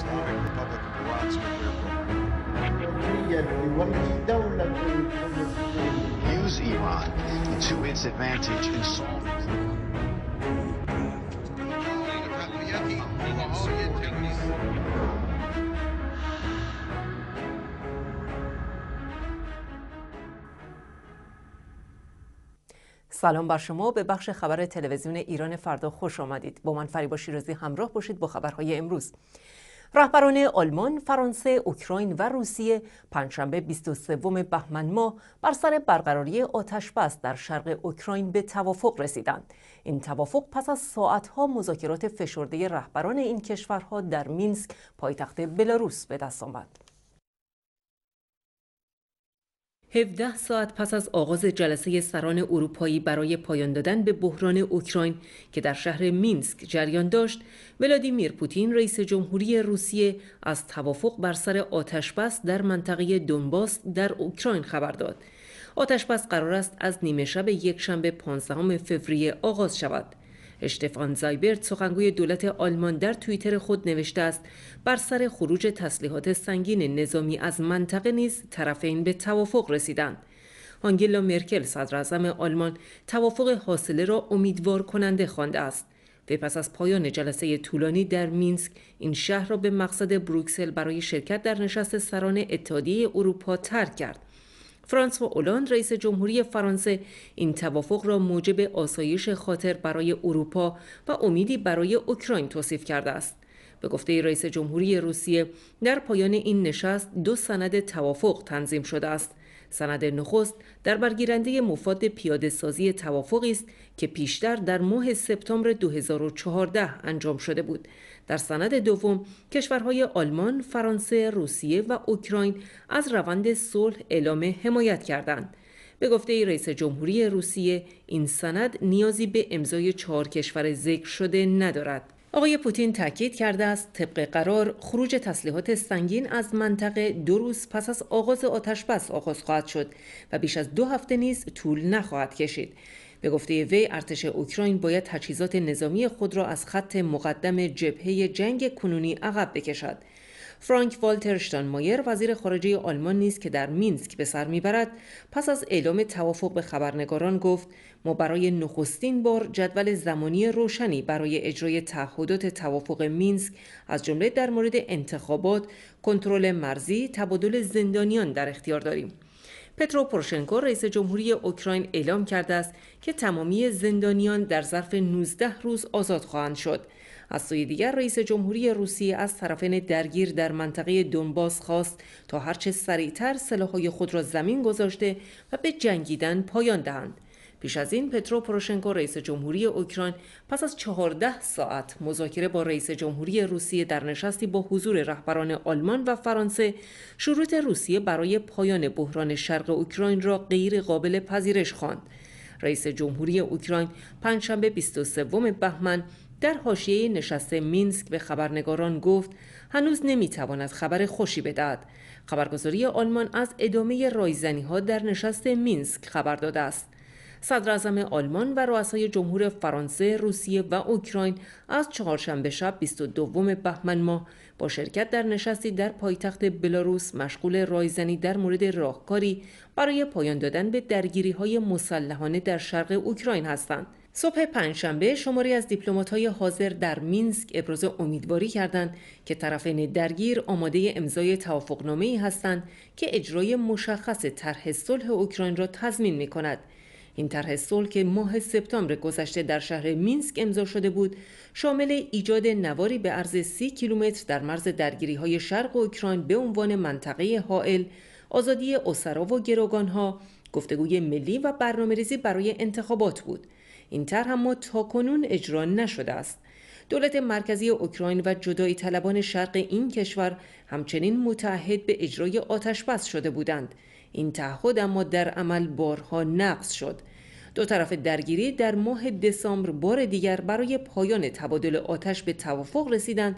سلام بر شما به بخش خبر تلویزیون ایران فردا خوش آمدید با من فریبا شیرازی همراه باشید با خبرهای امروز رهبران آلمان، فرانسه، اوکراین و روسیه پنجشنبه 23 بهمن ماه بر سر برقراری آتش بس در شرق اوکراین به توافق رسیدند. این توافق پس از ساعتها مذاکرات فشرده رهبران این کشورها در مینسک پایتخت بلاروس به دست آمد. 17 ساعت پس از آغاز جلسه سران اروپایی برای پایان دادن به بحران اوکراین که در شهر مینسک جریان داشت، ولادیمیر پوتین رئیس جمهوری روسیه از توافق بر سر آتشبس در منطقه دونباس در اوکراین خبر داد. آتشبس قرار است از نیمه شب یکشنبه 15 فوریه آغاز شود. اشتفان زایبرت سخنگوی دولت آلمان در توییتر خود نوشته است بر سر خروج تسلیحات سنگین نظامی از منطقه نیز طرفین به توافق رسیدند آنگلا مرکل صدراعظم آلمان توافق حاصله را امیدوار کننده خوانده است و پس از پایان جلسه طولانی در مینسک این شهر را به مقصد بروکسل برای شرکت در نشست سران اتحادیه اروپا ترک کرد فرانسوا اولاند رئیس جمهوری فرانسه این توافق را موجب آسایش خاطر برای اروپا و امیدی برای اوکراین توصیف کرده است. به گفته رئیس جمهوری روسیه در پایان این نشست دو سند توافق تنظیم شده است. سند نخست در برگیرنده مفاد پیاده سازی توافقی است که پیشتر در ماه سپتامبر 2014 انجام شده بود در سند دوم کشورهای آلمان، فرانسه، روسیه و اوکراین از روند صلح اعلام حمایت کردند. به گفته رئیس جمهوری روسیه این سند نیازی به امضای چهار کشور ذکر شده ندارد. آقای پوتین تاکید کرده است طبق قرار خروج تسلیحات سنگین از منطقه دو روز پس از آغاز آتش بس آغاز خواهد شد و بیش از دو هفته نیز طول نخواهد کشید به گفته وی ارتش اوکراین باید تجهیزات نظامی خود را از خط مقدم جبهه جنگ کنونی عقب بکشد فرانک والتر مایر، وزیر خارجه آلمان نیست که در مینسک به سر میبرد پس از اعلام توافق به خبرنگاران گفت ما برای نخستین بار جدول زمانی روشنی برای اجرای تعهدات توافق مینسک از جمله در مورد انتخابات کنترل مرزی تبادل زندانیان در اختیار داریم پترو پروشنکو رئیس جمهوری اوکراین اعلام کرده است که تمامی زندانیان در ظرف 19 روز آزاد خواهند شد. از سوی دیگر رئیس جمهوری روسیه از طرفین درگیر در منطقه دونباس خواست تا هرچه سریعتر سلاحهای خود را زمین گذاشته و به جنگیدن پایان دهند. پیش از این پترو پروشنکو رئیس جمهوری اوکراین پس از 14 ساعت مذاکره با رئیس جمهوری روسیه در نشستی با حضور رهبران آلمان و فرانسه شروط روسیه برای پایان بحران شرق اوکراین را غیر قابل پذیرش خواند. رئیس جمهوری اوکراین پنجشنبه 23 بهمن در حاشیه نشست مینسک به خبرنگاران گفت هنوز نمیتواند خبر خوشی بدهد خبرگزاری آلمان از ادامه رایزنی ها در نشست مینسک خبر داده است صدر آلمان و رؤسای جمهور فرانسه، روسیه و اوکراین از چهارشنبه شب 22 بهمن ماه با شرکت در نشستی در پایتخت بلاروس مشغول رایزنی در مورد راهکاری برای پایان دادن به درگیری های مسلحانه در شرق اوکراین هستند. صبح پنجشنبه شماری از های حاضر در مینسک ابراز امیدواری کردند که طرفین درگیر آماده امضای ای هستند که اجرای مشخص طرح صلح اوکراین را تضمین می‌کند. این طرح صلح که ماه سپتامبر گذشته در شهر مینسک امضا شده بود شامل ایجاد نواری به عرض سی کیلومتر در مرز درگیری های شرق و اوکراین به عنوان منطقه حائل آزادی اسرا و ها، گفتگوی ملی و برنامه‌ریزی برای انتخابات بود این طرح اما کنون اجرا نشده است دولت مرکزی اوکراین و جدایی طلبان شرق این کشور همچنین متعهد به اجرای آتش بس شده بودند این تعهد اما در عمل بارها نقص شد دو طرف درگیری در ماه دسامبر بار دیگر برای پایان تبادل آتش به توافق رسیدند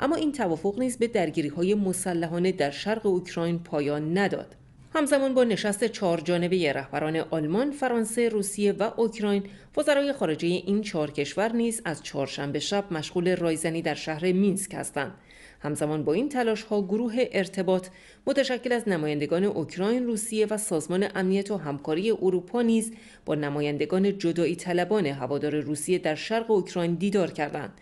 اما این توافق نیز به درگیری های مسلحانه در شرق اوکراین پایان نداد همزمان با نشست چهار جانبه رهبران آلمان، فرانسه، روسیه و اوکراین، وزرای خارجه این چهار کشور نیز از چهارشنبه شب مشغول رایزنی در شهر مینسک هستند. همزمان با این تلاش ها گروه ارتباط متشکل از نمایندگان اوکراین، روسیه و سازمان امنیت و همکاری اروپا نیز با نمایندگان جدایی طلبان هوادار روسیه در شرق اوکراین دیدار کردند.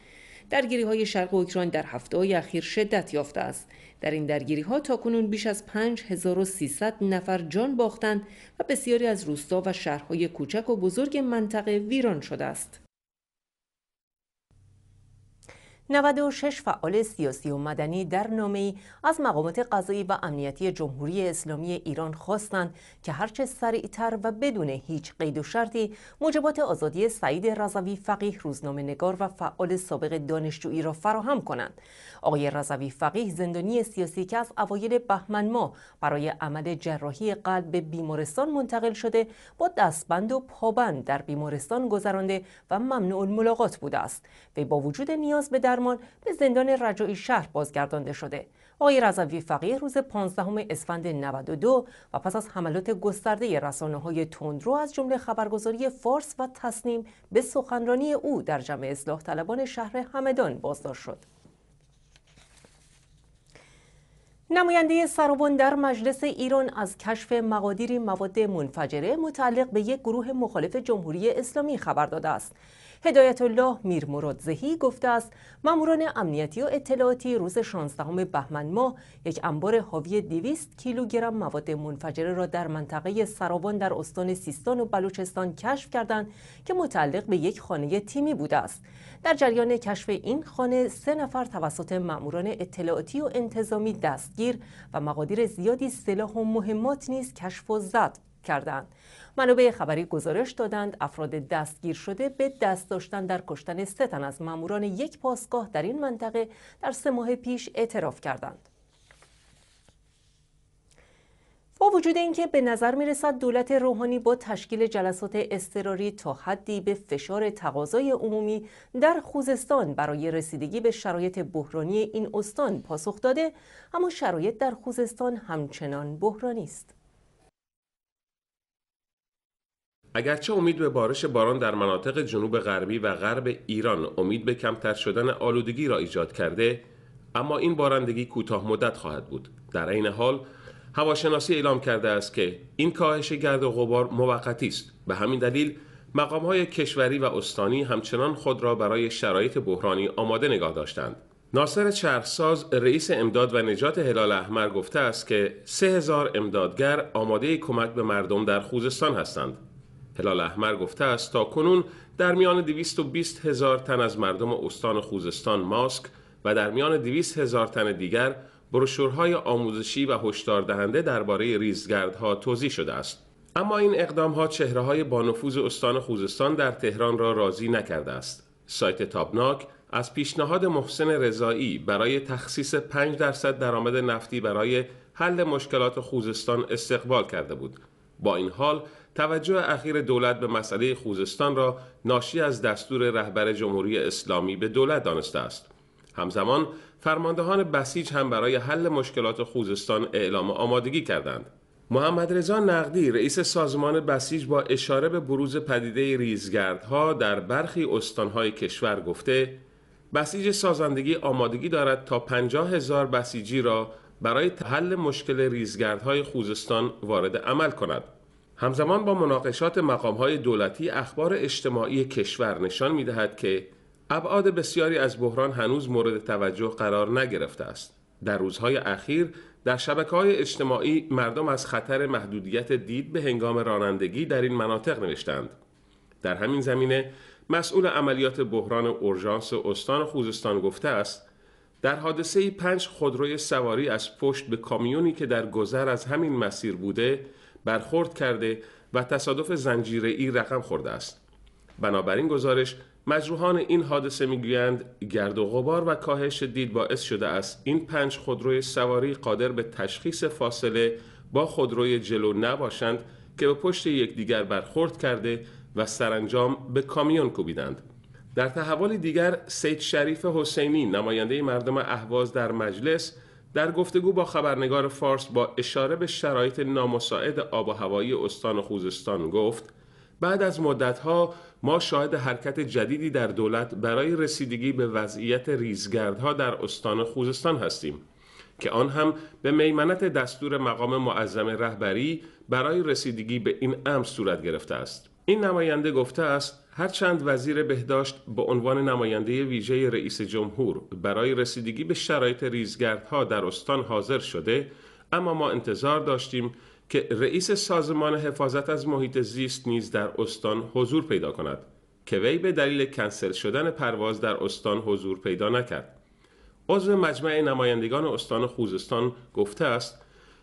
درگیری های شرق اوکراین در هفته های اخیر شدت یافته است. در این درگیری ها تاکنون بیش از 5300 نفر جان باختند و بسیاری از روستا و شهرهای کوچک و بزرگ منطقه ویران شده است. 96 فعال سیاسی و مدنی در نامه از مقامات قضایی و امنیتی جمهوری اسلامی ایران خواستند که هرچه سریعتر و بدون هیچ قید و شرطی موجبات آزادی سعید رضوی فقیه روزنامه نگار و فعال سابق دانشجویی را فراهم کنند. آقای رضوی فقیه زندانی سیاسی که از اوایل بهمن ماه برای عمل جراحی قلب به بیمارستان منتقل شده با دستبند و پابند در بیمارستان گذرانده و ممنوع الملاقات بوده است. وی با وجود نیاز به در به زندان رجایی شهر بازگردانده شده. آقای رضوی فقیه روز 15 اسفند 92 و پس از حملات گسترده رسانه های تندرو از جمله خبرگزاری فارس و تصنیم به سخنرانی او در جمع اصلاح طلبان شهر همدان بازداشت شد. نماینده سروان در مجلس ایران از کشف مقادیری مواد منفجره متعلق به یک گروه مخالف جمهوری اسلامی خبر داده است. هدایت الله میر زهی گفته است ماموران امنیتی و اطلاعاتی روز 16 بهمن ماه یک انبار حاوی 200 کیلوگرم مواد منفجره را در منطقه سراوان در استان سیستان و بلوچستان کشف کردند که متعلق به یک خانه تیمی بوده است در جریان کشف این خانه سه نفر توسط ماموران اطلاعاتی و انتظامی دست و مقادیر زیادی سلاح و مهمات نیز کشف و زد کردند منابع خبری گزارش دادند افراد دستگیر شده به دست داشتن در کشتن سه تن از ماموران یک پاسگاه در این منطقه در سه ماه پیش اعتراف کردند با وجود اینکه به نظر میرسد دولت روحانی با تشکیل جلسات اضطراری تا حدی به فشار تقاضای عمومی در خوزستان برای رسیدگی به شرایط بحرانی این استان پاسخ داده اما شرایط در خوزستان همچنان بحرانی است اگرچه امید به بارش باران در مناطق جنوب غربی و غرب ایران امید به کمتر شدن آلودگی را ایجاد کرده اما این بارندگی کوتاه مدت خواهد بود در این حال هواشناسی اعلام کرده است که این کاهش گرد و غبار موقتی است به همین دلیل مقام های کشوری و استانی همچنان خود را برای شرایط بحرانی آماده نگاه داشتند ناصر چرخساز رئیس امداد و نجات هلال احمر گفته است که 3000 امدادگر آماده کمک به مردم در خوزستان هستند هلال احمر گفته است تا کنون در میان 220 هزار تن از مردم استان خوزستان ماسک و در میان 200 هزار تن دیگر بروشورهای آموزشی و هشدار دهنده درباره ریزگردها توضیح شده است اما این اقدام ها چهره های بانفوذ استان خوزستان در تهران را راضی نکرده است سایت تابناک از پیشنهاد محسن رضایی برای تخصیص 5 درصد درآمد نفتی برای حل مشکلات خوزستان استقبال کرده بود با این حال توجه اخیر دولت به مسئله خوزستان را ناشی از دستور رهبر جمهوری اسلامی به دولت دانسته است همزمان فرماندهان بسیج هم برای حل مشکلات خوزستان اعلام آمادگی کردند. محمد رضا نقدی رئیس سازمان بسیج با اشاره به بروز پدیده ریزگردها در برخی استانهای کشور گفته بسیج سازندگی آمادگی دارد تا پنجاه هزار بسیجی را برای حل مشکل ریزگردهای خوزستان وارد عمل کند. همزمان با مناقشات مقامهای دولتی اخبار اجتماعی کشور نشان می دهد که ابعاد بسیاری از بحران هنوز مورد توجه قرار نگرفته است. در روزهای اخیر در شبکه های اجتماعی مردم از خطر محدودیت دید به هنگام رانندگی در این مناطق نوشتند. در همین زمینه مسئول عملیات بحران اورژانس استان خوزستان گفته است در حادثه پنج خودروی سواری از پشت به کامیونی که در گذر از همین مسیر بوده برخورد کرده و تصادف زنجیره ای رقم خورده است. بنابراین گزارش مجروحان این حادثه میگویند گرد و غبار و کاهش دید باعث شده است این پنج خودروی سواری قادر به تشخیص فاصله با خودروی جلو نباشند که به پشت یکدیگر برخورد کرده و سرانجام به کامیون کوبیدند در تحول دیگر سید شریف حسینی نماینده مردم اهواز در مجلس در گفتگو با خبرنگار فارس با اشاره به شرایط نامساعد آب و هوایی استان خوزستان گفت بعد از مدتها ما شاهد حرکت جدیدی در دولت برای رسیدگی به وضعیت ریزگردها در استان خوزستان هستیم که آن هم به میمنت دستور مقام معظم رهبری برای رسیدگی به این امر صورت گرفته است این نماینده گفته است هرچند وزیر بهداشت به عنوان نماینده ویژه رئیس جمهور برای رسیدگی به شرایط ریزگردها در استان حاضر شده اما ما انتظار داشتیم که رئیس سازمان حفاظت از محیط زیست نیز در استان حضور پیدا کند که وی به دلیل کنسل شدن پرواز در استان حضور پیدا نکرد عضو مجمع نمایندگان استان خوزستان گفته است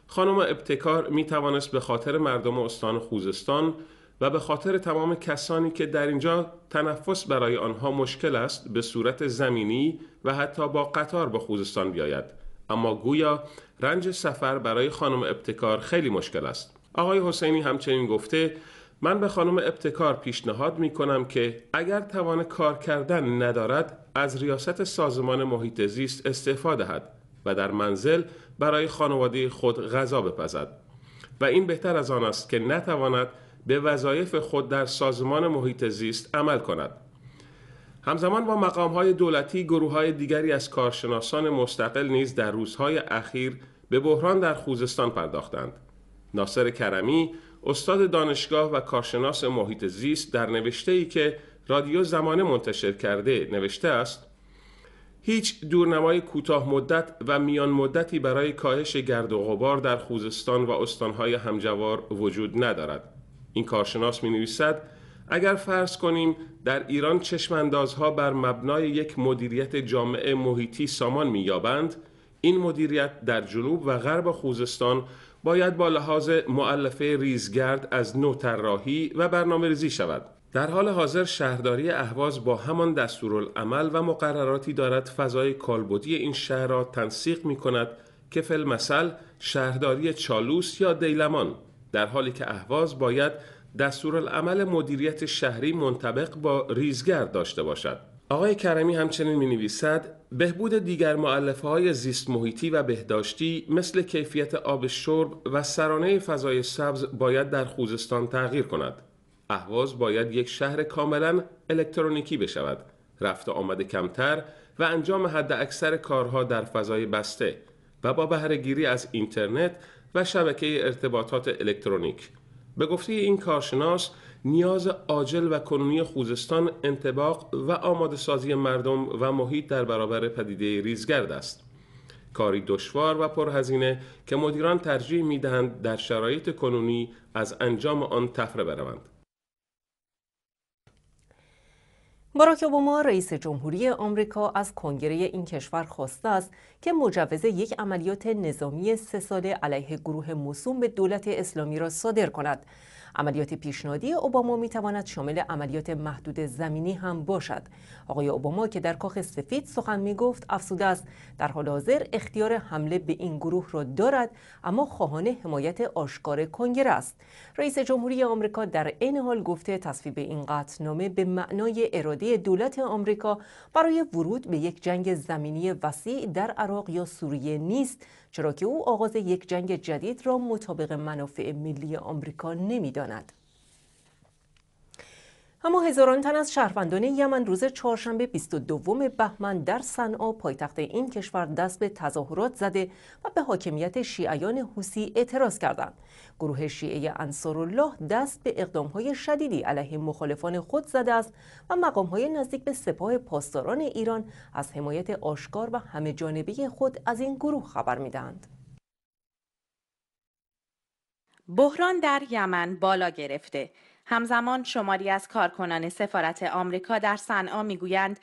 خانم ابتکار می توانست به خاطر مردم استان خوزستان و به خاطر تمام کسانی که در اینجا تنفس برای آنها مشکل است به صورت زمینی و حتی با قطار به خوزستان بیاید اما گویا رنج سفر برای خانم ابتکار خیلی مشکل است آقای حسینی همچنین گفته من به خانم ابتکار پیشنهاد می کنم که اگر توان کار کردن ندارد از ریاست سازمان محیط زیست استفاده دهد و در منزل برای خانواده خود غذا بپزد و این بهتر از آن است که نتواند به وظایف خود در سازمان محیط زیست عمل کند همزمان با مقامهای دولتی گروههای دیگری از کارشناسان مستقل نیز در روزهای اخیر به بحران در خوزستان پرداختند ناصر کرمی استاد دانشگاه و کارشناس محیط زیست در نوشته ای که رادیو زمانه منتشر کرده نوشته است هیچ دورنمای کوتاه مدت و میان مدتی برای کاهش گرد و غبار در خوزستان و استانهای همجوار وجود ندارد این کارشناس می نویسد اگر فرض کنیم در ایران چشماندازها بر مبنای یک مدیریت جامعه محیطی سامان می‌یابند این مدیریت در جنوب و غرب خوزستان باید با لحاظ معلفه ریزگرد از نو طراحی و برنامه ریزی شود در حال حاضر شهرداری اهواز با همان دستورالعمل و مقرراتی دارد فضای کالبدی این شهر را تنسیق می کند که فلمسل شهرداری چالوس یا دیلمان در حالی که اهواز باید دستورالعمل مدیریت شهری منطبق با ریزگر داشته باشد آقای کرمی همچنین می نویسد بهبود دیگر معلفه های زیست محیطی و بهداشتی مثل کیفیت آب شرب و سرانه فضای سبز باید در خوزستان تغییر کند. اهواز باید یک شهر کاملا الکترونیکی بشود. رفت آمد کمتر و انجام حد اکثر کارها در فضای بسته و با بهرهگیری از اینترنت و شبکه ارتباطات الکترونیک به گفته این کارشناس نیاز عاجل و کنونی خوزستان انتباق و آماده سازی مردم و محیط در برابر پدیده ریزگرد است کاری دشوار و پرهزینه که مدیران ترجیح می دهند در شرایط کنونی از انجام آن تفره بروند باراک اوباما رئیس جمهوری آمریکا از کنگره این کشور خواسته است که مجوز یک عملیات نظامی سه ساله علیه گروه موسوم به دولت اسلامی را صادر کند عملیات پیشنهادی اوباما می تواند شامل عملیات محدود زمینی هم باشد آقای اوباما که در کاخ سفید سخن می گفت افسوده است در حال حاضر اختیار حمله به این گروه را دارد اما خواهان حمایت آشکار کنگره است رئیس جمهوری آمریکا در این حال گفته تصویب این قطعنامه به معنای اراده دولت آمریکا برای ورود به یک جنگ زمینی وسیع در عراق یا سوریه نیست چرا که او آغاز یک جنگ جدید را مطابق منافع ملی آمریکا نمیداند اما هزاران تن از شهروندان یمن روز چهارشنبه 22 بهمن در صنعا پایتخت این کشور دست به تظاهرات زده و به حاکمیت شیعیان حوسی اعتراض کردند. گروه شیعه انصارالله دست به اقدامهای شدیدی علیه مخالفان خود زده است و مقامهای نزدیک به سپاه پاسداران ایران از حمایت آشکار و همه جانبه خود از این گروه خبر میدهند. بحران در یمن بالا گرفته همزمان شماری از کارکنان سفارت آمریکا در صنعا میگویند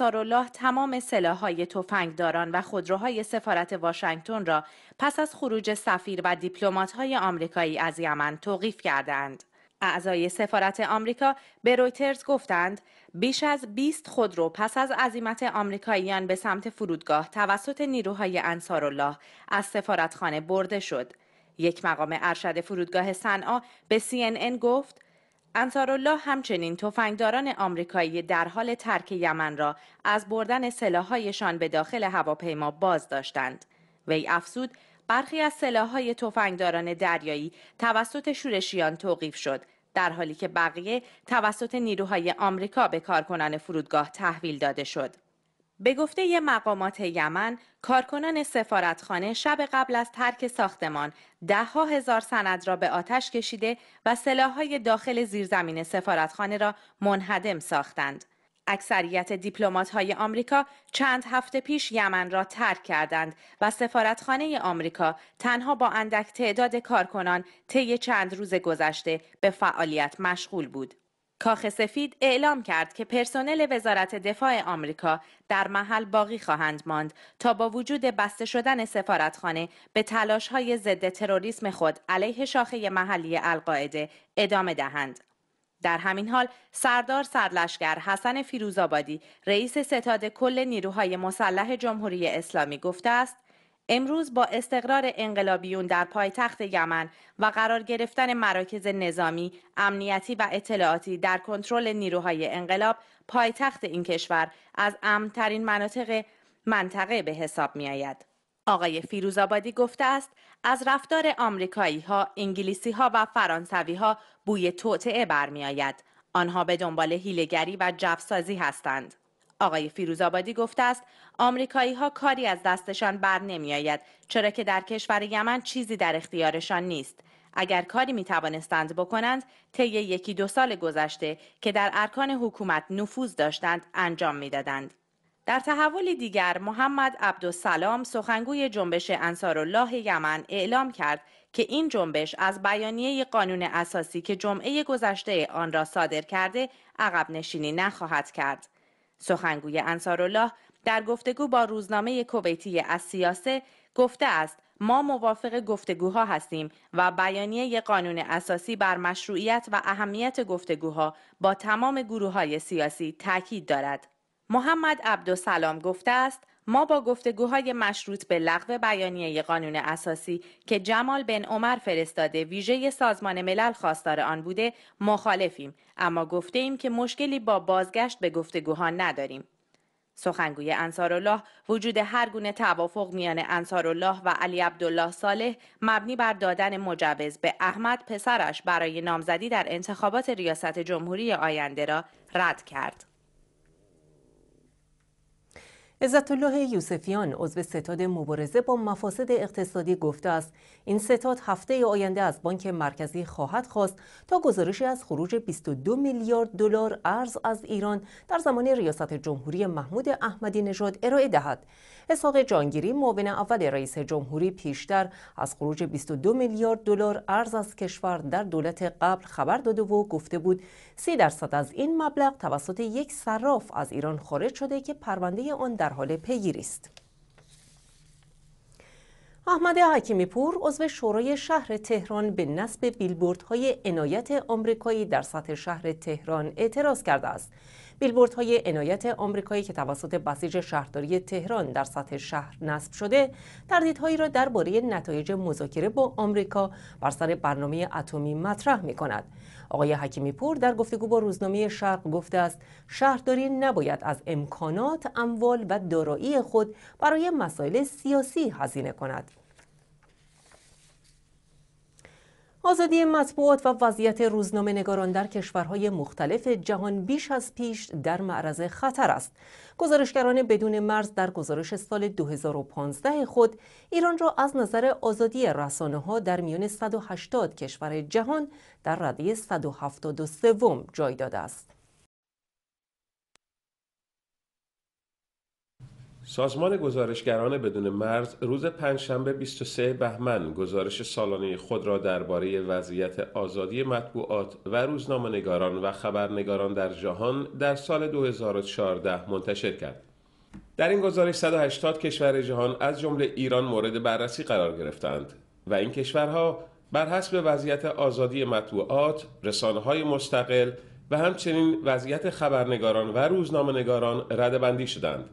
الله تمام سلاحهای تفنگداران و خودروهای سفارت واشنگتن را پس از خروج سفیر و دیپلمات‌های آمریکایی از یمن توقیف کردند. اعضای سفارت آمریکا به رویترز گفتند بیش از 20 خودرو پس از عزیمت آمریکاییان به سمت فرودگاه توسط نیروهای الله از سفارتخانه برده شد. یک مقام ارشد فرودگاه صنعا به CNN گفت انصارالله همچنین تفنگداران آمریکایی در حال ترک یمن را از بردن سلاحهایشان به داخل هواپیما باز داشتند. وی افزود برخی از سلاحهای تفنگداران دریایی توسط شورشیان توقیف شد در حالی که بقیه توسط نیروهای آمریکا به کارکنان فرودگاه تحویل داده شد. به گفته مقامات یمن، کارکنان سفارتخانه شب قبل از ترک ساختمان ده ها هزار سند را به آتش کشیده و سلاحهای داخل زیرزمین سفارتخانه را منهدم ساختند. اکثریت دیپلومات های آمریکا چند هفته پیش یمن را ترک کردند و سفارتخانه آمریکا تنها با اندک تعداد کارکنان طی چند روز گذشته به فعالیت مشغول بود. کاخ سفید اعلام کرد که پرسنل وزارت دفاع آمریکا در محل باقی خواهند ماند تا با وجود بسته شدن سفارتخانه به تلاش‌های ضد تروریسم خود علیه شاخه محلی القاعده ادامه دهند. در همین حال سردار سرلشگر حسن فیروزآبادی رئیس ستاد کل نیروهای مسلح جمهوری اسلامی گفته است امروز با استقرار انقلابیون در پایتخت یمن و قرار گرفتن مراکز نظامی، امنیتی و اطلاعاتی در کنترل نیروهای انقلاب، پایتخت این کشور از ترین مناطق منطقه به حساب می آید. آقای فیروزآبادی گفته است از رفتار آمریکایی ها، انگلیسی ها و فرانسوی ها بوی توطعه برمیآید آید. آنها به دنبال هیلگری و جفسازی هستند. آقای فیروزآبادی گفته است آمریکایی ها کاری از دستشان بر آید چرا که در کشور یمن چیزی در اختیارشان نیست اگر کاری می توانستند بکنند طی یکی دو سال گذشته که در ارکان حکومت نفوذ داشتند انجام میدادند در تحولی دیگر محمد عبدالسلام سخنگوی جنبش انصارالله یمن اعلام کرد که این جنبش از بیانیه قانون اساسی که جمعه گذشته آن را صادر کرده عقب نشینی نخواهد کرد سخنگوی انصارالله در گفتگو با روزنامه کویتی از سیاسه گفته است ما موافق گفتگوها هستیم و بیانیه قانون اساسی بر مشروعیت و اهمیت گفتگوها با تمام گروه های سیاسی تاکید دارد. محمد عبدالسلام گفته است ما با گفتگوهای مشروط به لغو بیانیه قانون اساسی که جمال بن عمر فرستاده ویژه سازمان ملل خواستار آن بوده مخالفیم اما گفته ایم که مشکلی با بازگشت به گفتگوها نداریم سخنگوی انصارالله وجود هر گونه توافق میان انصارالله و علی عبدالله صالح مبنی بر دادن مجوز به احمد پسرش برای نامزدی در انتخابات ریاست جمهوری آینده را رد کرد. عزت الله یوسفیان عضو ستاد مبارزه با مفاسد اقتصادی گفته است این ستاد هفته آینده از بانک مرکزی خواهد خواست تا گزارشی از خروج 22 میلیارد دلار ارز از ایران در زمان ریاست جمهوری محمود احمدی نژاد ارائه دهد اسحاق جانگیری معاون اول رئیس جمهوری پیشتر از خروج 22 میلیارد دلار ارز از کشور در دولت قبل خبر داده و گفته بود 30 درصد از این مبلغ توسط یک صراف از ایران خارج شده که پرونده آن در در حال پیگیری است. احمد حکیمی پور عضو شورای شهر تهران به نصب بیلبوردهای عنایت آمریکایی در سطح شهر تهران اعتراض کرده است. های عنایت آمریکایی که توسط بسیج شهرداری تهران در سطح شهر نصب شده تردیدهایی را درباره نتایج مذاکره با آمریکا بر سر برنامه اتمی مطرح می کند. آقای حکیمی پور در گفتگو با روزنامه شرق گفته است شهرداری نباید از امکانات، اموال و دارایی خود برای مسائل سیاسی هزینه کند. آزادی مطبوعات و وضعیت روزنامه نگاران در کشورهای مختلف جهان بیش از پیش در معرض خطر است. گزارشگران بدون مرز در گزارش سال 2015 خود ایران را از نظر آزادی رسانه ها در میان 180 کشور جهان در رده 173 جای داده است. سازمان گزارشگران بدون مرز روز پنجشنبه 23 بهمن گزارش سالانه خود را درباره وضعیت آزادی مطبوعات و روزنامه‌نگاران و خبرنگاران در جهان در سال 2014 منتشر کرد. در این گزارش 180 کشور جهان از جمله ایران مورد بررسی قرار گرفتند و این کشورها بر حسب وضعیت آزادی مطبوعات، رسانه‌های مستقل و همچنین وضعیت خبرنگاران و روزنامهنگاران ردبندی شدند.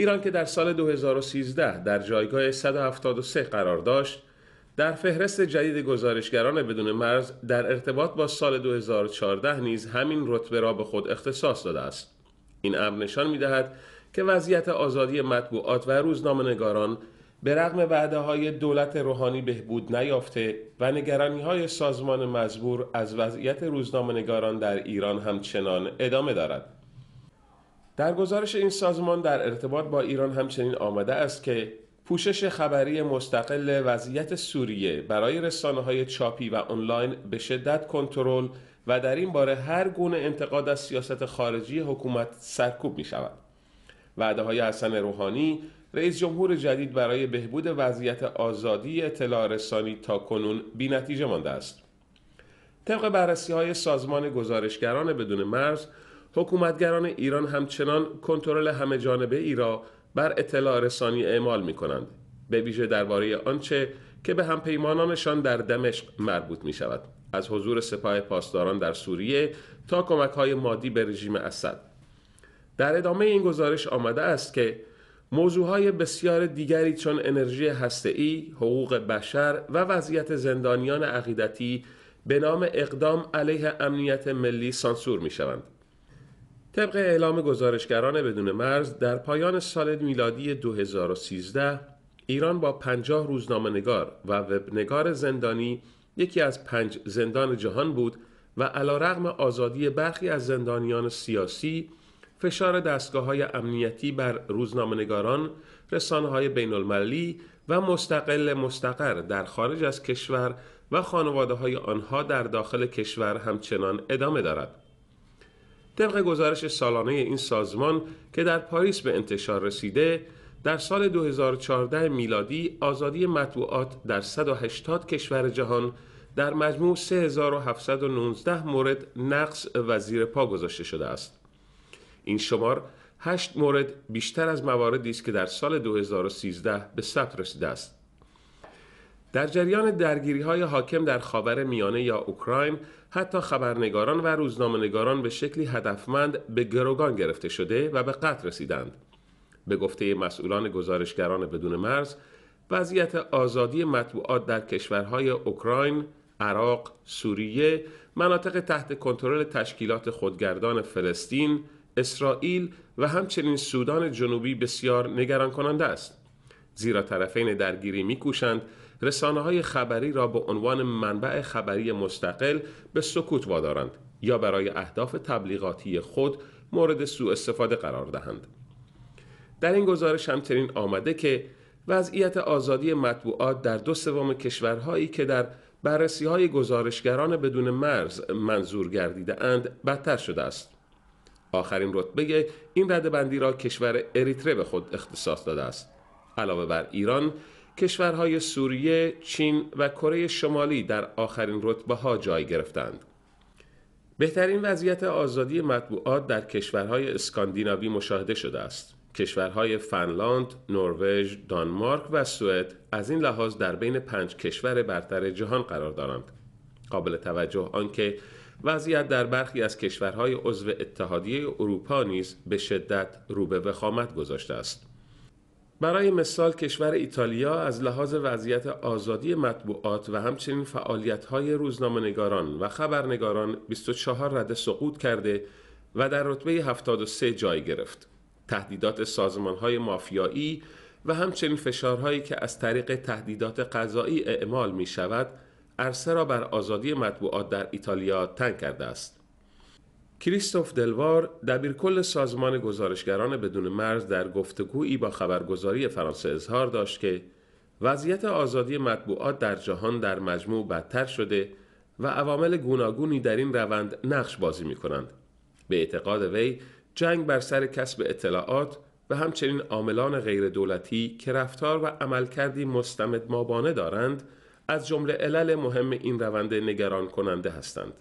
ایران که در سال 2013 در جایگاه 173 قرار داشت در فهرست جدید گزارشگران بدون مرز در ارتباط با سال 2014 نیز همین رتبه را به خود اختصاص داده است این امر نشان میدهد که وضعیت آزادی مطبوعات و روزنامه‌نگاران، به رغم وعده های دولت روحانی بهبود نیافته و نگرانی های سازمان مزبور از وضعیت روزنامه‌نگاران در ایران همچنان ادامه دارد. در گزارش این سازمان در ارتباط با ایران همچنین آمده است که پوشش خبری مستقل وضعیت سوریه برای رسانه های چاپی و آنلاین به شدت کنترل و در این باره هر گونه انتقاد از سیاست خارجی حکومت سرکوب می شود. وعده های حسن روحانی رئیس جمهور جدید برای بهبود وضعیت آزادی اطلاع رسانی تا کنون بی مانده است. طبق بررسی های سازمان گزارشگران بدون مرز حکومتگران ایران همچنان کنترل همه جانبه ای را بر اطلاع رسانی اعمال می کنند به ویژه درباره آنچه که به همپیمانانشان در دمشق مربوط می شود از حضور سپاه پاسداران در سوریه تا کمک های مادی به رژیم اسد در ادامه این گزارش آمده است که موضوعهای بسیار دیگری چون انرژی هسته‌ای، حقوق بشر و وضعیت زندانیان عقیدتی به نام اقدام علیه امنیت ملی سانسور می شوند. طبق اعلام گزارشگران بدون مرز در پایان سال میلادی 2013 ایران با 50 نگار و وبنگار زندانی یکی از پنج زندان جهان بود و علیرغم آزادی برخی از زندانیان سیاسی فشار دستگاه های امنیتی بر نگاران، رسانه های بین المللی و مستقل مستقر در خارج از کشور و خانواده های آنها در داخل کشور همچنان ادامه دارد. طبق گزارش سالانه این سازمان که در پاریس به انتشار رسیده در سال 2014 میلادی آزادی مطبوعات در 180 کشور جهان در مجموع 3719 مورد نقص و زیر پا گذاشته شده است این شمار 8 مورد بیشتر از مواردی است که در سال 2013 به ثبت رسیده است در جریان درگیری های حاکم در خاور میانه یا اوکراین حتی خبرنگاران و روزنامهنگاران به شکلی هدفمند به گروگان گرفته شده و به قتل رسیدند به گفته مسئولان گزارشگران بدون مرز وضعیت آزادی مطبوعات در کشورهای اوکراین، عراق، سوریه، مناطق تحت کنترل تشکیلات خودگردان فلسطین، اسرائیل و همچنین سودان جنوبی بسیار نگران کننده است. زیرا طرفین درگیری میکوشند رسانه های خبری را به عنوان منبع خبری مستقل به سکوت وادارند یا برای اهداف تبلیغاتی خود مورد سوء استفاده قرار دهند. در این گزارش همچنین آمده که وضعیت آزادی مطبوعات در دو سوم کشورهایی که در بررسی های گزارشگران بدون مرز منظور گردیده اند بدتر شده است. آخرین رتبه این ردبندی را کشور اریتره به خود اختصاص داده است. علاوه بر ایران کشورهای سوریه، چین و کره شمالی در آخرین رتبه ها جای گرفتند. بهترین وضعیت آزادی مطبوعات در کشورهای اسکاندیناوی مشاهده شده است. کشورهای فنلاند، نروژ، دانمارک و سوئد از این لحاظ در بین پنج کشور برتر جهان قرار دارند. قابل توجه آنکه وضعیت در برخی از کشورهای عضو اتحادیه اروپا نیز به شدت رو به وخامت گذاشته است. برای مثال کشور ایتالیا از لحاظ وضعیت آزادی مطبوعات و همچنین فعالیت‌های روزنامه‌نگاران و خبرنگاران 24 رده سقوط کرده و در رتبه 73 جای گرفت. تهدیدات سازمان‌های مافیایی و همچنین فشارهایی که از طریق تهدیدات قضایی اعمال می شود عرصه را بر آزادی مطبوعات در ایتالیا تنگ کرده است. کریستوف دلوار کل سازمان گزارشگران بدون مرز در گفتگویی با خبرگزاری فرانسه اظهار داشت که وضعیت آزادی مطبوعات در جهان در مجموع بدتر شده و عوامل گوناگونی در این روند نقش بازی می کنند. به اعتقاد وی جنگ بر سر کسب اطلاعات و همچنین عاملان غیر دولتی که رفتار و عملکردی مستمد مابانه دارند از جمله علل مهم این روند نگران کننده هستند.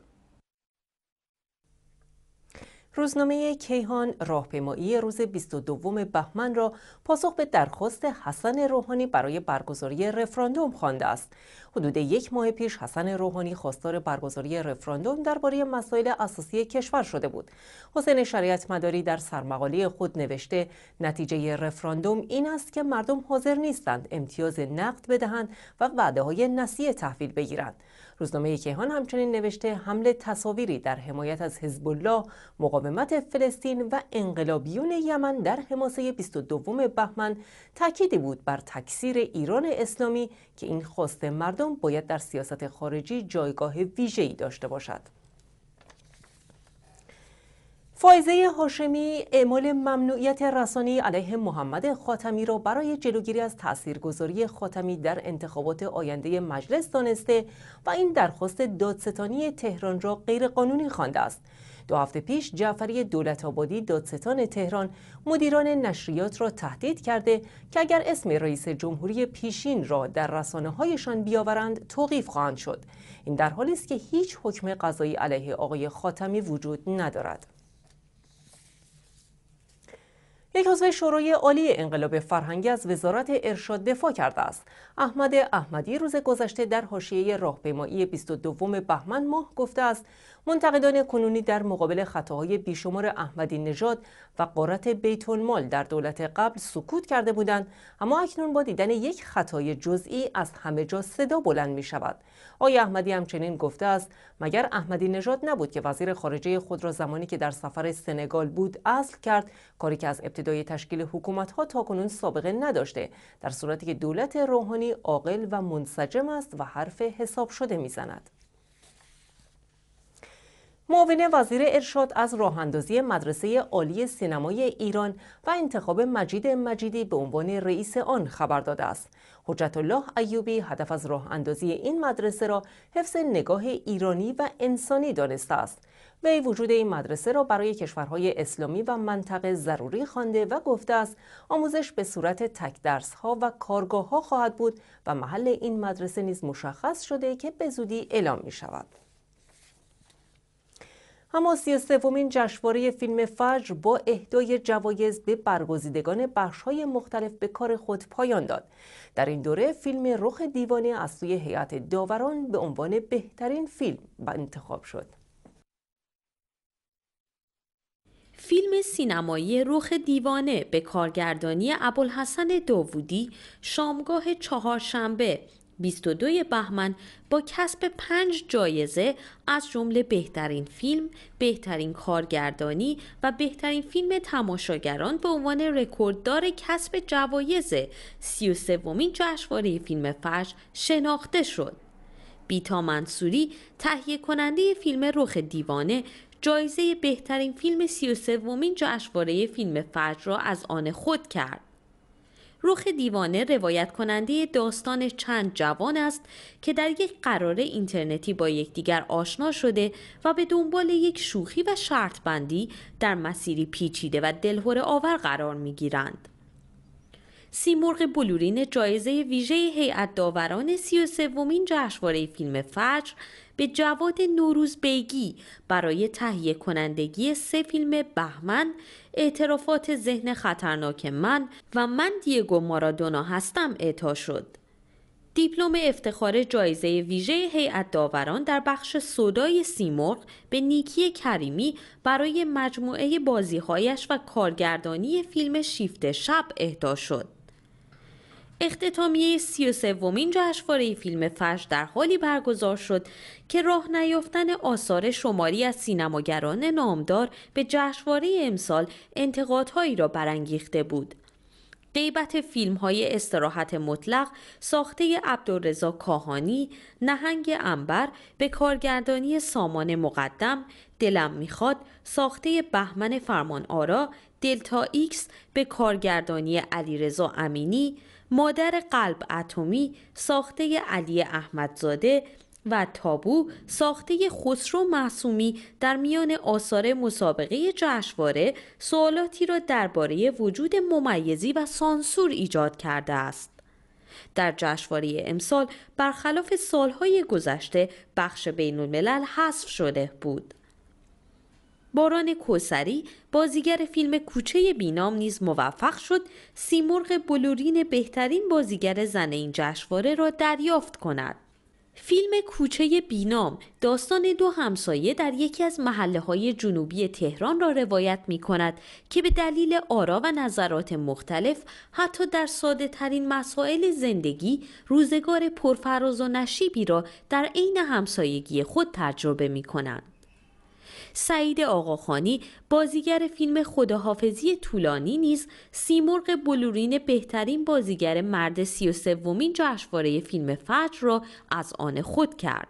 روزنامه کیهان راهپیمایی روز 22 بهمن را پاسخ به درخواست حسن روحانی برای برگزاری رفراندوم خوانده است. حدود یک ماه پیش حسن روحانی خواستار برگزاری رفراندوم درباره مسائل اساسی کشور شده بود حسین شریعت مداری در سرمقاله خود نوشته نتیجه رفراندوم این است که مردم حاضر نیستند امتیاز نقد بدهند و وعده های نسیه تحویل بگیرند روزنامه کیهان همچنین نوشته حمله تصاویری در حمایت از حزب الله مقاومت فلسطین و انقلابیون یمن در حماسه 22 بهمن تأکیدی بود بر تکثیر ایران اسلامی که این خواست مردم باید در سیاست خارجی جایگاه ویژه‌ای داشته باشد. فایزه هاشمی اعمال ممنوعیت رسانی علیه محمد خاتمی را برای جلوگیری از تاثیرگذاری خاتمی در انتخابات آینده مجلس دانسته و این درخواست دادستانی تهران را غیرقانونی خوانده است دو هفته پیش جعفری دولت آبادی دادستان تهران مدیران نشریات را تهدید کرده که اگر اسم رئیس جمهوری پیشین را در رسانه هایشان بیاورند توقیف خواهند شد این در حالی است که هیچ حکم قضایی علیه آقای خاتمی وجود ندارد یک عضو شورای عالی انقلاب فرهنگی از وزارت ارشاد دفاع کرده است. احمد احمدی روز گذشته در حاشیه راهپیمایی 22 بهمن ماه گفته است منتقدان کنونی در مقابل خطاهای بیشمار احمدی نژاد و قارت بیت المال در دولت قبل سکوت کرده بودند اما اکنون با دیدن یک خطای جزئی از همه جا صدا بلند می شود آیا احمدی همچنین گفته است مگر احمدی نژاد نبود که وزیر خارجه خود را زمانی که در سفر سنگال بود اصل کرد کاری که از ابتدای تشکیل حکومت ها تا کنون سابقه نداشته در صورتی که دولت روحانی عاقل و منسجم است و حرف حساب شده میزند معاون وزیر ارشاد از راهاندازی مدرسه عالی سینمای ایران و انتخاب مجید مجیدی به عنوان رئیس آن خبر داده است. حجت الله ایوبی هدف از اندازی این مدرسه را حفظ نگاه ایرانی و انسانی دانسته است. وی وجود این مدرسه را برای کشورهای اسلامی و منطقه ضروری خوانده و گفته است آموزش به صورت تک درس ها و کارگاه ها خواهد بود و محل این مدرسه نیز مشخص شده که به زودی اعلام می شود. اما سی سومین جشنواره فیلم فجر با اهدای جوایز به برگزیدگان بخشهای مختلف به کار خود پایان داد در این دوره فیلم رخ دیوانه از سوی هیئت داوران به عنوان بهترین فیلم انتخاب شد فیلم سینمایی رخ دیوانه به کارگردانی ابوالحسن داوودی شامگاه چهارشنبه 22 بهمن با کسب پنج جایزه از جمله بهترین فیلم، بهترین کارگردانی و بهترین فیلم تماشاگران به عنوان رکورددار کسب جوایز 33 ومین جشنواره فیلم فرش شناخته شد. بیتا منصوری تهیه کننده فیلم رخ دیوانه جایزه بهترین فیلم 33 ومین جشنواره فیلم فرش را از آن خود کرد. رخ دیوانه روایت کننده داستان چند جوان است که در یک قرار اینترنتی با یکدیگر آشنا شده و به دنبال یک شوخی و شرط بندی در مسیری پیچیده و دلهور آور قرار می گیرند. سیمرغ بلورین جایزه ویژه هیئت داوران سی و سومین جشنواره فیلم فجر به جواد نوروز بیگی برای تهیه کنندگی سه فیلم بهمن اعترافات ذهن خطرناک من و من دیگو مارادونا هستم اعطا شد دیپلم افتخار جایزه ویژه هیئت داوران در بخش صدای سیمرغ به نیکی کریمی برای مجموعه بازیهایش و کارگردانی فیلم شیفت شب اهدا شد. اختتامیه سی و سومین جشنواره فیلم فش در حالی برگزار شد که راه نیافتن آثار شماری از سینماگران نامدار به جشنواره امسال انتقادهایی را برانگیخته بود. غیبت فیلم های استراحت مطلق، ساخته عبدالرزا کاهانی، نهنگ انبر به کارگردانی سامان مقدم، دلم میخواد، ساخته بهمن فرمان آرا، دلتا ایکس به کارگردانی علیرضا امینی، مادر قلب اتمی ساخته علی احمدزاده و تابو ساخته خسرو محسومی در میان آثار مسابقه جشنواره سوالاتی را درباره وجود ممیزی و سانسور ایجاد کرده است. در جشنواره امسال برخلاف سالهای گذشته بخش بین الملل حذف شده بود. باران کوسری بازیگر فیلم کوچه بینام نیز موفق شد سیمرغ بلورین بهترین بازیگر زن این جشنواره را دریافت کند فیلم کوچه بینام داستان دو همسایه در یکی از محله های جنوبی تهران را روایت می کند که به دلیل آرا و نظرات مختلف حتی در ساده ترین مسائل زندگی روزگار پرفراز و نشیبی را در عین همسایگی خود تجربه می کند سعید آقاخانی بازیگر فیلم خداحافظی طولانی نیز سیمرغ بلورین بهترین بازیگر مرد سی و سومین جشنواره فیلم فجر را از آن خود کرد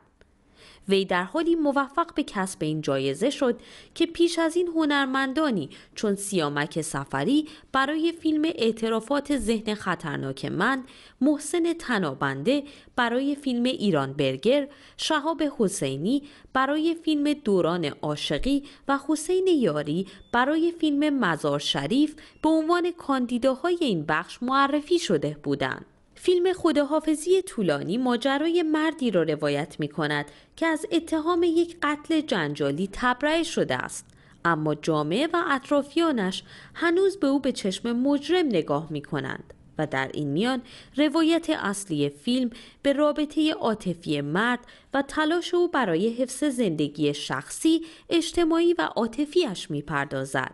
وی در حالی موفق به کسب این جایزه شد که پیش از این هنرمندانی چون سیامک سفری برای فیلم اعترافات ذهن خطرناک من محسن تنابنده برای فیلم ایران برگر شهاب حسینی برای فیلم دوران عاشقی و حسین یاری برای فیلم مزار شریف به عنوان کاندیداهای این بخش معرفی شده بودند فیلم خداحافظی طولانی ماجرای مردی را روایت می کند که از اتهام یک قتل جنجالی تبرئه شده است. اما جامعه و اطرافیانش هنوز به او به چشم مجرم نگاه می و در این میان روایت اصلی فیلم به رابطه عاطفی مرد و تلاش او برای حفظ زندگی شخصی، اجتماعی و عاطفیش پردازد.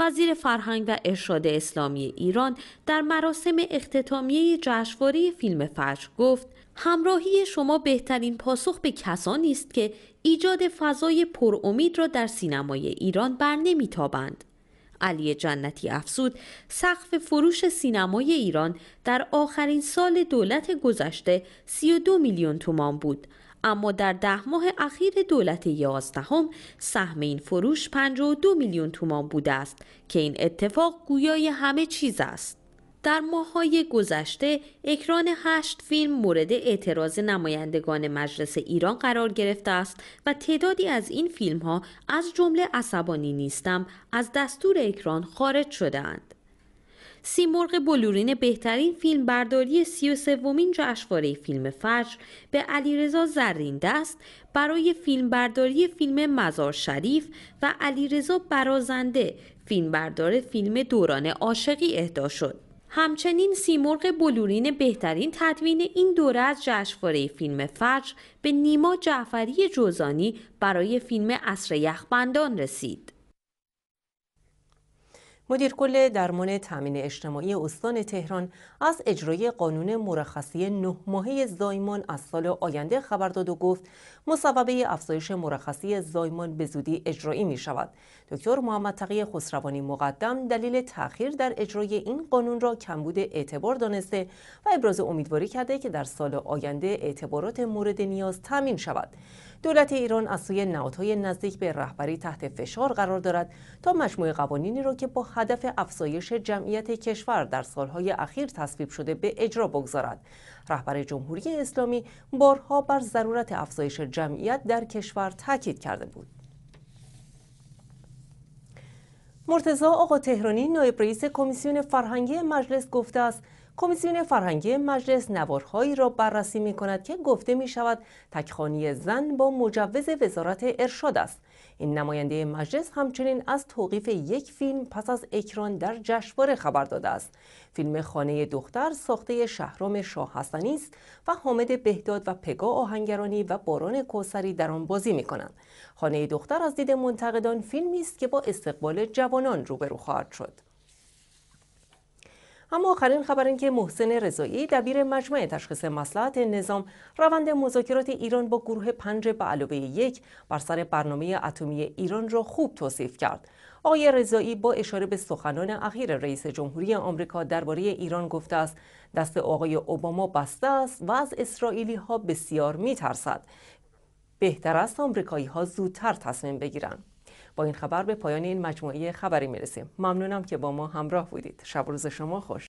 وزیر فرهنگ و ارشاد اسلامی ایران در مراسم اختتامیه جشنواره فیلم فجر گفت همراهی شما بهترین پاسخ به کسانی است که ایجاد فضای پرامید را در سینمای ایران برنمیتابند علی جنتی افسود، سقف فروش سینمای ایران در آخرین سال دولت گذشته 32 میلیون تومان بود اما در ده ماه اخیر دولت یازدهم سهم این فروش 52 میلیون تومان بوده است که این اتفاق گویای همه چیز است. در ماهای گذشته اکران هشت فیلم مورد اعتراض نمایندگان مجلس ایران قرار گرفته است و تعدادی از این فیلم ها از جمله عصبانی نیستم از دستور اکران خارج شدهاند. سیمرغ بلورین بهترین فیلم برداری سی و سومین جشنواره فیلم فجر به علیرضا زرین دست برای فیلم برداری فیلم مزار شریف و علیرضا برازنده فیلم بردار فیلم دوران عاشقی اهدا شد. همچنین سیمرغ بلورین بهترین تدوین این دوره از جشنواره فیلم فجر به نیما جعفری جوزانی برای فیلم اصر یخبندان رسید. مدیر کل درمان تامین اجتماعی استان تهران از اجرای قانون مرخصی نه ماهه زایمان از سال آینده خبر داد و گفت مصوبه افزایش مرخصی زایمان به زودی اجرایی می شود. دکتر محمد تقی خسروانی مقدم دلیل تأخیر در اجرای این قانون را کمبود اعتبار دانسته و ابراز امیدواری کرده که در سال آینده اعتبارات مورد نیاز تامین شود. دولت ایران از سوی نهادهای نزدیک به رهبری تحت فشار قرار دارد تا مجموعه قوانینی را که با هدف افزایش جمعیت کشور در سالهای اخیر تصویب شده به اجرا بگذارد رهبر جمهوری اسلامی بارها بر ضرورت افزایش جمعیت در کشور تاکید کرده بود مرتزا آقا تهرانی نایب رئیس کمیسیون فرهنگی مجلس گفته است کمیسیون فرهنگی مجلس نوارهایی را بررسی می کند که گفته می شود تکخانی زن با مجوز وزارت ارشاد است. این نماینده مجلس همچنین از توقیف یک فیلم پس از اکران در جشنواره خبر داده است. فیلم خانه دختر ساخته شهرام شاه است و حامد بهداد و پگا آهنگرانی و باران کوسری در آن بازی می کنند. خانه دختر از دید منتقدان فیلمی است که با استقبال جوانان روبرو خواهد شد. اما آخرین خبر این که محسن رضایی دبیر مجمع تشخیص مسلحت نظام روند مذاکرات ایران با گروه پنج به علاوه یک بر سر برنامه اتمی ایران را خوب توصیف کرد آقای رضایی با اشاره به سخنان اخیر رئیس جمهوری آمریکا درباره ایران گفته است دست آقای اوباما بسته است و از اسرائیلی ها بسیار میترسد بهتر است آمریکایی ها زودتر تصمیم بگیرند با این خبر به پایان این مجموعه خبری میرسیم ممنونم که با ما همراه بودید شب روز شما خوش